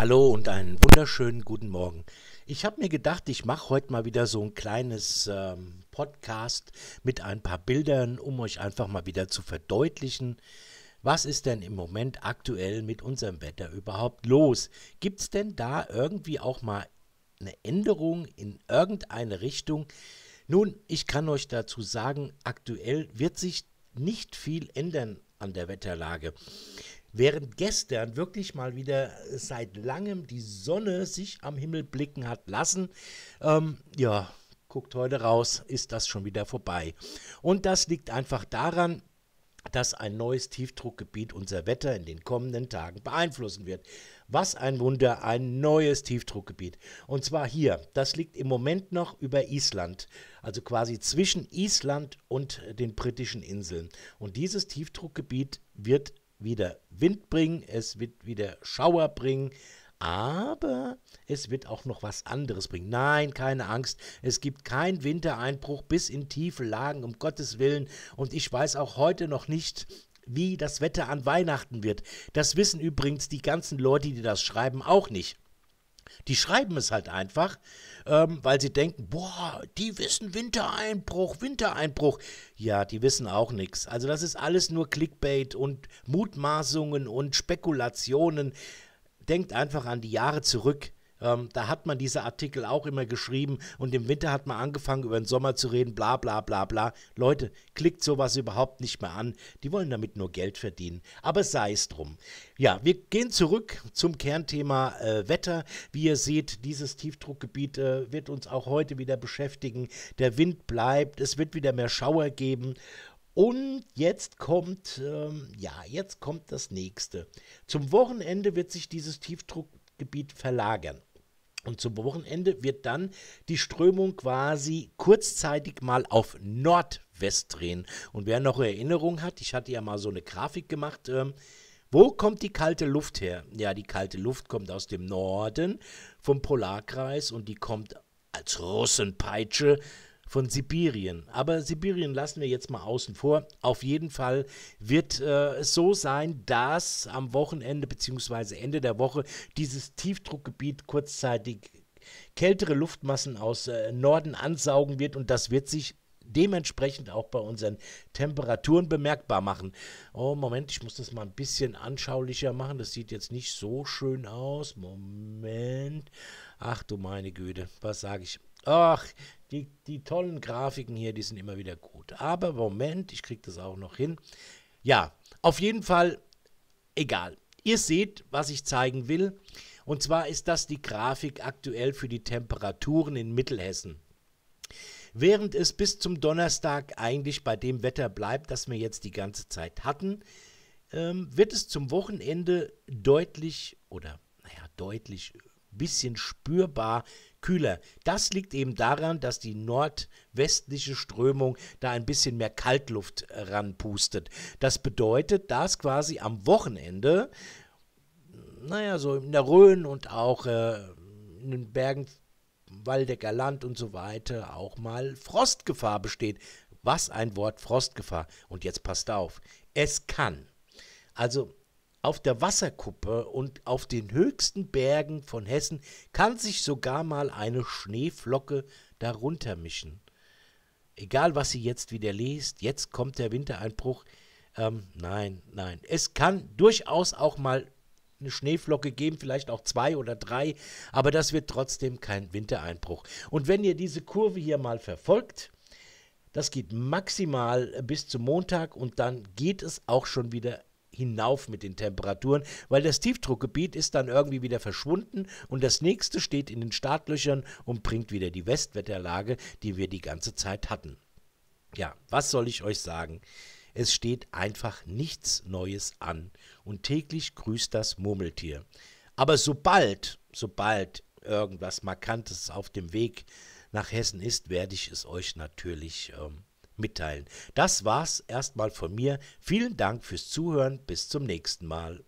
Hallo und einen wunderschönen guten Morgen. Ich habe mir gedacht, ich mache heute mal wieder so ein kleines ähm, Podcast mit ein paar Bildern, um euch einfach mal wieder zu verdeutlichen, was ist denn im Moment aktuell mit unserem Wetter überhaupt los? Gibt es denn da irgendwie auch mal eine Änderung in irgendeine Richtung? Nun, ich kann euch dazu sagen, aktuell wird sich nicht viel ändern an der Wetterlage. Während gestern wirklich mal wieder seit langem die Sonne sich am Himmel blicken hat lassen, ähm, ja, guckt heute raus, ist das schon wieder vorbei. Und das liegt einfach daran, dass ein neues Tiefdruckgebiet unser Wetter in den kommenden Tagen beeinflussen wird. Was ein Wunder, ein neues Tiefdruckgebiet. Und zwar hier, das liegt im Moment noch über Island, also quasi zwischen Island und den britischen Inseln. Und dieses Tiefdruckgebiet wird wieder Wind bringen, es wird wieder Schauer bringen, aber es wird auch noch was anderes bringen. Nein, keine Angst. Es gibt keinen Wintereinbruch bis in tiefe Lagen, um Gottes Willen. Und ich weiß auch heute noch nicht, wie das Wetter an Weihnachten wird. Das wissen übrigens die ganzen Leute, die das schreiben, auch nicht. Die schreiben es halt einfach, ähm, weil sie denken, boah, die wissen Wintereinbruch, Wintereinbruch. Ja, die wissen auch nichts. Also das ist alles nur Clickbait und Mutmaßungen und Spekulationen denkt einfach an die Jahre zurück. Ähm, da hat man diese Artikel auch immer geschrieben und im Winter hat man angefangen, über den Sommer zu reden, bla bla bla bla. Leute, klickt sowas überhaupt nicht mehr an. Die wollen damit nur Geld verdienen. Aber sei es drum. Ja, wir gehen zurück zum Kernthema äh, Wetter. Wie ihr seht, dieses Tiefdruckgebiet äh, wird uns auch heute wieder beschäftigen. Der Wind bleibt, es wird wieder mehr Schauer geben und jetzt kommt, ähm, ja, jetzt kommt das nächste. Zum Wochenende wird sich dieses Tiefdruckgebiet verlagern. Und zum Wochenende wird dann die Strömung quasi kurzzeitig mal auf Nordwest drehen. Und wer noch Erinnerung hat, ich hatte ja mal so eine Grafik gemacht. Ähm, wo kommt die kalte Luft her? Ja, die kalte Luft kommt aus dem Norden vom Polarkreis und die kommt als Russenpeitsche von Sibirien. Aber Sibirien lassen wir jetzt mal außen vor. Auf jeden Fall wird äh, es so sein, dass am Wochenende bzw. Ende der Woche dieses Tiefdruckgebiet kurzzeitig kältere Luftmassen aus äh, Norden ansaugen wird und das wird sich dementsprechend auch bei unseren Temperaturen bemerkbar machen. Oh, Moment, ich muss das mal ein bisschen anschaulicher machen. Das sieht jetzt nicht so schön aus. Moment. Ach du meine Güte, was sage ich? Ach, die, die tollen Grafiken hier, die sind immer wieder gut. Aber Moment, ich kriege das auch noch hin. Ja, auf jeden Fall, egal. Ihr seht, was ich zeigen will. Und zwar ist das die Grafik aktuell für die Temperaturen in Mittelhessen. Während es bis zum Donnerstag eigentlich bei dem Wetter bleibt, das wir jetzt die ganze Zeit hatten, ähm, wird es zum Wochenende deutlich oder, naja, deutlich, ein bisschen spürbar kühler. Das liegt eben daran, dass die nordwestliche Strömung da ein bisschen mehr Kaltluft ranpustet. Das bedeutet, dass quasi am Wochenende, naja, so in der Rhön und auch äh, in den Bergen Waldecker Land und so weiter auch mal Frostgefahr besteht. Was ein Wort Frostgefahr. Und jetzt passt auf, es kann. Also auf der Wasserkuppe und auf den höchsten Bergen von Hessen kann sich sogar mal eine Schneeflocke darunter mischen. Egal, was Sie jetzt wieder liest, jetzt kommt der Wintereinbruch. Ähm, nein, nein. Es kann durchaus auch mal eine Schneeflocke geben, vielleicht auch zwei oder drei, aber das wird trotzdem kein Wintereinbruch. Und wenn ihr diese Kurve hier mal verfolgt, das geht maximal bis zum Montag und dann geht es auch schon wieder hinauf mit den Temperaturen, weil das Tiefdruckgebiet ist dann irgendwie wieder verschwunden und das nächste steht in den Startlöchern und bringt wieder die Westwetterlage, die wir die ganze Zeit hatten. Ja, was soll ich euch sagen? Es steht einfach nichts Neues an und täglich grüßt das Murmeltier. Aber sobald, sobald irgendwas Markantes auf dem Weg nach Hessen ist, werde ich es euch natürlich ähm, mitteilen. Das war's erstmal von mir. Vielen Dank fürs Zuhören. Bis zum nächsten Mal.